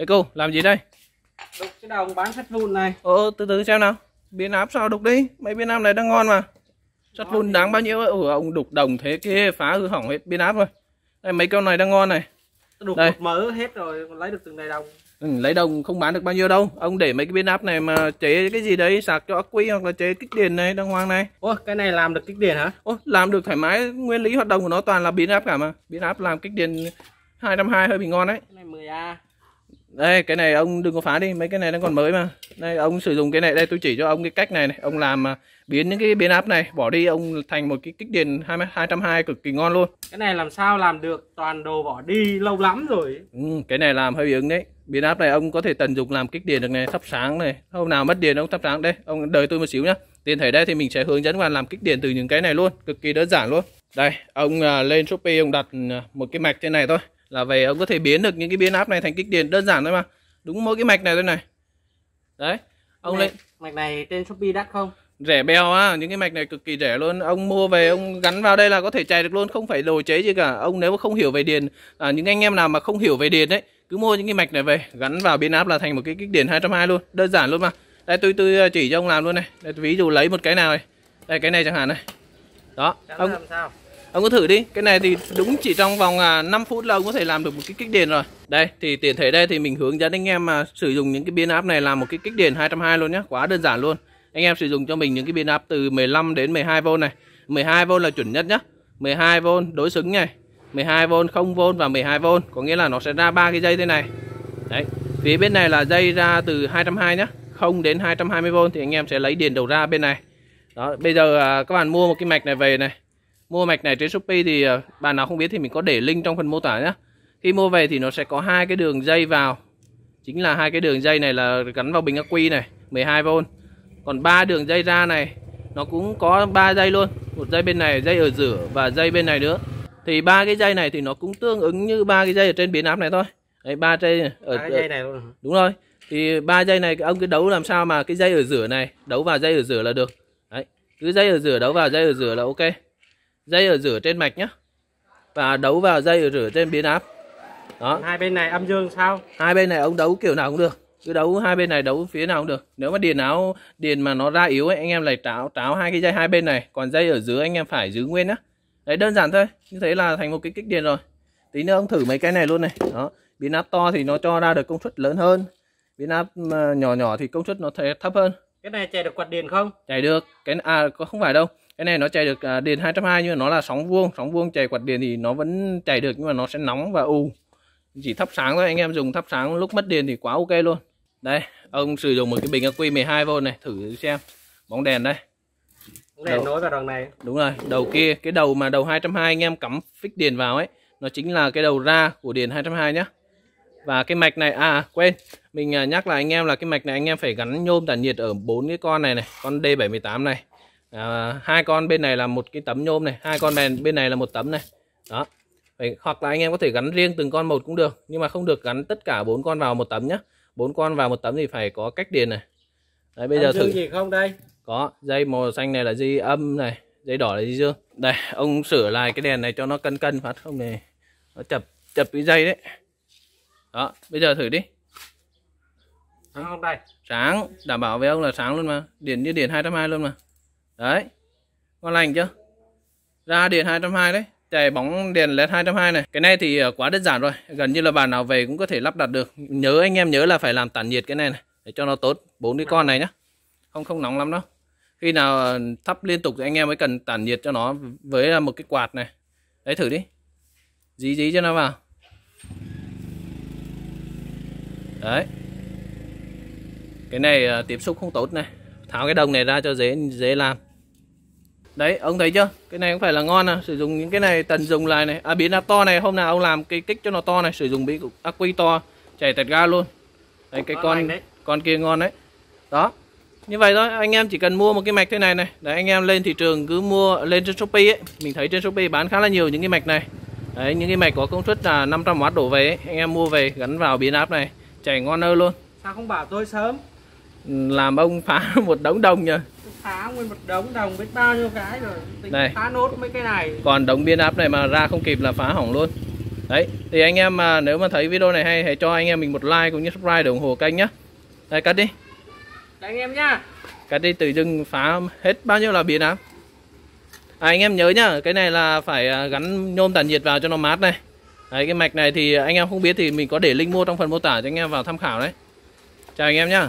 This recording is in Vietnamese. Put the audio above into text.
Ê cô, làm gì đây? Đục cái đồng bán sắt lùn này ờ, ờ, từ từ xem nào Biến áp sao đục đi, mấy biến áp này đang ngon mà Sắt lùn đáng bao nhiêu ấy, ừ, ông đục đồng thế kia phá hư hỏng hết biến áp rồi Đây, mấy con này đang ngon này Đục Đây. một hết rồi, lấy được từng này đồng Ừ, lấy đồng không bán được bao nhiêu đâu ông để mấy cái biến áp này mà chế cái gì đấy sạc cho ắc quy hoặc là chế kích điện này đang hoang này ô cái này làm được kích điện hả ô làm được thoải mái nguyên lý hoạt động của nó toàn là biến áp cả mà biến áp làm kích điện hai trăm hai hơi bị ngon đấy cái này 10 a đây cái này ông đừng có phá đi mấy cái này nó còn mới mà đây ông sử dụng cái này đây tôi chỉ cho ông cái cách này này ông làm biến những cái biến áp này bỏ đi ông thành một cái kích điện hai hai trăm hai cực kỳ ngon luôn cái này làm sao làm được toàn đồ bỏ đi lâu lắm rồi ừ, cái này làm hơi bị ứng đấy biến áp này ông có thể tận dụng làm kích điện được này thắp sáng này hôm nào mất điện ông thắp sáng đây ông đợi tôi một xíu nhá tiền thể đây thì mình sẽ hướng dẫn bạn làm kích điện từ những cái này luôn cực kỳ đơn giản luôn đây ông à, lên shopee ông đặt à, một cái mạch thế này thôi là về ông có thể biến được những cái biến áp này thành kích điện đơn giản thôi mà đúng mỗi cái mạch này thôi này đấy ông lên mạch này trên shopee đắt không rẻ bèo á những cái mạch này cực kỳ rẻ luôn ông mua về ông gắn vào đây là có thể chạy được luôn không phải đồ chế gì cả ông nếu mà không hiểu về điện à, những anh em nào mà không hiểu về điện đấy cứ mua những cái mạch này về gắn vào biến áp là thành một cái kích điện 220 luôn đơn giản luôn mà đây tôi tôi à, chỉ cho ông làm luôn này đây, ví dụ lấy một cái nào này đây cái này chẳng hạn này đó ông làm sao ông cứ thử đi cái này thì đúng chỉ trong vòng 5 à, phút là ông có thể làm được một cái kích điện rồi đây thì tiện thể đây thì mình hướng dẫn anh em mà sử dụng những cái biến áp này làm một cái kích điện 220 luôn nhé quá đơn giản luôn anh em sử dụng cho mình những cái biến áp từ 15 đến 12V này 12V là chuẩn nhất nhá 12V đối xứng này 12V 0V và 12V có nghĩa là nó sẽ ra ba cái dây thế này đấy phía bên này là dây ra từ 220 nhá 0 đến 220V thì anh em sẽ lấy điện đầu ra bên này đó bây giờ à, các bạn mua một cái mạch này về này mua mạch này trên Shopee thì ờ, bạn nào không biết thì mình có để link trong phần mô tả nhé khi mua về thì nó sẽ có hai cái đường dây vào chính là hai cái đường dây này là gắn vào bình ắc quy này 12V còn ba đường dây ra này nó cũng có ba dây luôn một dây bên này dây ở giữa và dây bên này nữa thì ba cái dây này thì nó cũng tương ứng như ba cái dây ở trên biến áp này thôi đấy ba dây ở, ở dây này luôn đúng rồi thì ba dây này ông cứ đấu làm sao mà cái dây ở giữa này đấu vào dây ở giữa là được đấy cứ dây ở giữa đấu vào dây ở giữa là ok dây ở rửa trên mạch nhá và đấu vào dây ở rửa trên biến áp đó hai bên này âm dương sao hai bên này ông đấu kiểu nào cũng được cứ đấu hai bên này đấu phía nào cũng được nếu mà điền áo điền mà nó ra yếu ấy, anh em lại tráo tráo hai cái dây hai bên này còn dây ở dưới anh em phải giữ nguyên á đấy đơn giản thôi như thế là thành một cái kích điện rồi tí nữa ông thử mấy cái này luôn này đó biến áp to thì nó cho ra được công suất lớn hơn biến áp ờ, nhỏ nhỏ thì công suất nó thấp hơn cái này chạy được quạt điện không chạy được cái à không phải đâu cái này nó chạy được à, điện 220 nhưng mà nó là sóng vuông sóng vuông chạy quạt điện thì nó vẫn chạy được nhưng mà nó sẽ nóng và u chỉ thắp sáng thôi anh em dùng thắp sáng lúc mất điện thì quá ok luôn đây ông sử dụng một cái bình ắc 12V này thử xem bóng đèn đây đèn nối vào đằng này đúng rồi đầu kia cái đầu mà đầu 220 anh em cắm phích điện vào ấy nó chính là cái đầu ra của điện 220 nhá và cái mạch này à, à quên mình à, nhắc là anh em là cái mạch này anh em phải gắn nhôm tản nhiệt ở bốn cái con này này con D78 này à, hai con bên này là một cái tấm nhôm này hai con này bên này là một tấm này đó hoặc là anh em có thể gắn riêng từng con một cũng được nhưng mà không được gắn tất cả bốn con vào một tấm nhé bốn con vào một tấm thì phải có cách điện này đấy bây âm giờ thử gì không đây có dây màu xanh này là dây âm này dây đỏ là dây dương đây ông sửa lại cái đèn này cho nó cân cân phát không này nó chập chập cái dây đấy đó bây giờ thử đi sáng không đây sáng đảm bảo với ông là sáng luôn mà điện như điện 220 luôn mà đấy ngon lành chưa ra điện 220 đấy chạy bóng đèn led 220 này cái này thì ờ, quá đơn giản rồi gần như là bàn nào về cũng có thể lắp đặt được nhớ anh em nhớ là phải làm tản nhiệt cái này này để cho nó tốt bốn cái con này nhá không không nóng lắm đâu khi nào ờ, thắp liên tục thì anh em mới cần tản nhiệt cho nó với ờ, một cái quạt này đấy thử đi dí dí cho nó vào đấy cái này tiếp xúc không tốt này tháo cái đồng này ra cho dễ dễ làm đấy ông thấy chưa cái này cũng phải là ngon à sử dụng những cái này tần dùng lại này à biến áp to này hôm nào ông làm cái kích cho nó to này sử dụng bị ắc quy to chảy tạt ga luôn đấy, cái con con kia ngon đấy đó như vậy thôi anh em chỉ cần mua một cái mạch thế này này đấy anh em lên thị trường cứ mua lên trên shopee ấy. mình thấy trên shopee bán khá là nhiều những cái mạch này đấy những cái mạch có công suất là 500w đổ về ấy. anh em mua về gắn vào biến áp này chảy ngon hơn luôn sao không bảo tôi sớm làm ông phá một đống đồng nhờ phá nguyên một đống đồng biết bao nhiêu cái rồi này. phá nốt mấy cái này còn đống biên áp này mà ra không kịp là phá hỏng luôn đấy thì anh em mà nếu mà thấy video này hay hãy cho anh em mình một like cũng như subscribe để ủng hộ kênh nhá đây cắt đi đây anh em nhá cắt đi tự dưng phá hết bao nhiêu là biến áp à, anh em nhớ nhá cái này là phải à, gắn nhôm tản nhiệt vào cho nó mát này đấy, cái mạch này thì anh em không biết thì mình có để link mua trong phần mô tả cho anh em vào tham khảo đấy chào anh em nhá